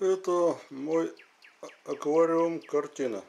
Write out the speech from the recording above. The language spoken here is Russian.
Это мой а-, аквариум картина.